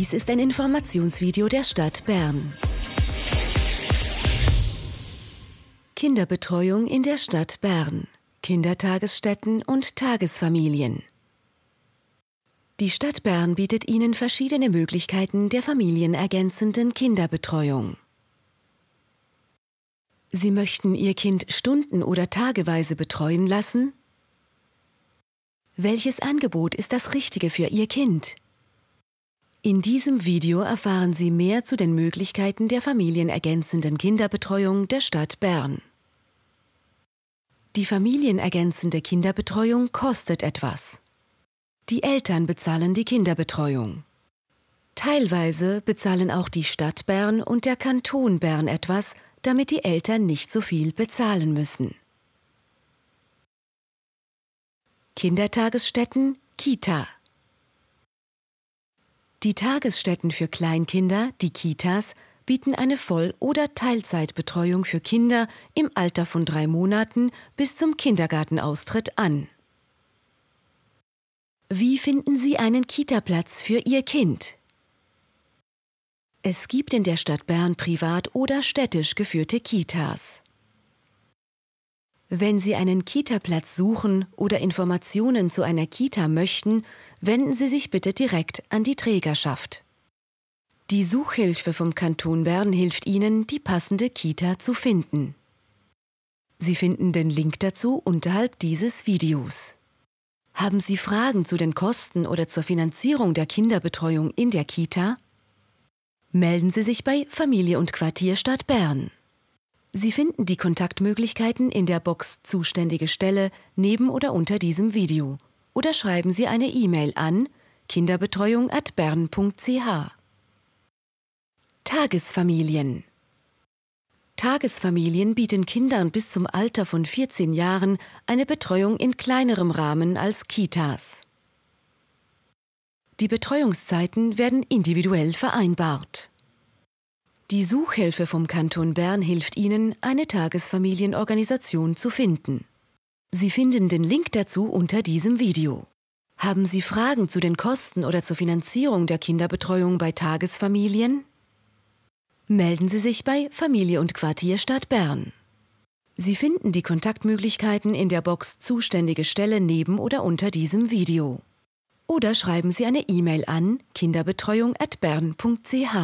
Dies ist ein Informationsvideo der Stadt Bern. Kinderbetreuung in der Stadt Bern, Kindertagesstätten und Tagesfamilien. Die Stadt Bern bietet Ihnen verschiedene Möglichkeiten der familienergänzenden Kinderbetreuung. Sie möchten Ihr Kind stunden- oder tageweise betreuen lassen? Welches Angebot ist das Richtige für Ihr Kind? In diesem Video erfahren Sie mehr zu den Möglichkeiten der familienergänzenden Kinderbetreuung der Stadt Bern. Die familienergänzende Kinderbetreuung kostet etwas. Die Eltern bezahlen die Kinderbetreuung. Teilweise bezahlen auch die Stadt Bern und der Kanton Bern etwas, damit die Eltern nicht so viel bezahlen müssen. Kindertagesstätten, Kita. Die Tagesstätten für Kleinkinder, die Kitas, bieten eine Voll- oder Teilzeitbetreuung für Kinder im Alter von drei Monaten bis zum Kindergartenaustritt an. Wie finden Sie einen Kitaplatz für Ihr Kind? Es gibt in der Stadt Bern privat oder städtisch geführte Kitas. Wenn Sie einen Kita-Platz suchen oder Informationen zu einer Kita möchten, wenden Sie sich bitte direkt an die Trägerschaft. Die Suchhilfe vom Kanton Bern hilft Ihnen, die passende Kita zu finden. Sie finden den Link dazu unterhalb dieses Videos. Haben Sie Fragen zu den Kosten oder zur Finanzierung der Kinderbetreuung in der Kita? Melden Sie sich bei Familie und Quartier Stadt Bern. Sie finden die Kontaktmöglichkeiten in der Box Zuständige Stelle neben oder unter diesem Video. Oder schreiben Sie eine E-Mail an kinderbetreuung.bern.ch. Tagesfamilien Tagesfamilien bieten Kindern bis zum Alter von 14 Jahren eine Betreuung in kleinerem Rahmen als Kitas. Die Betreuungszeiten werden individuell vereinbart. Die Suchhilfe vom Kanton Bern hilft Ihnen, eine Tagesfamilienorganisation zu finden. Sie finden den Link dazu unter diesem Video. Haben Sie Fragen zu den Kosten oder zur Finanzierung der Kinderbetreuung bei Tagesfamilien? Melden Sie sich bei Familie und Quartier Stadt Bern. Sie finden die Kontaktmöglichkeiten in der Box Zuständige Stelle neben oder unter diesem Video. Oder schreiben Sie eine E-Mail an kinderbetreuung@bern.ch.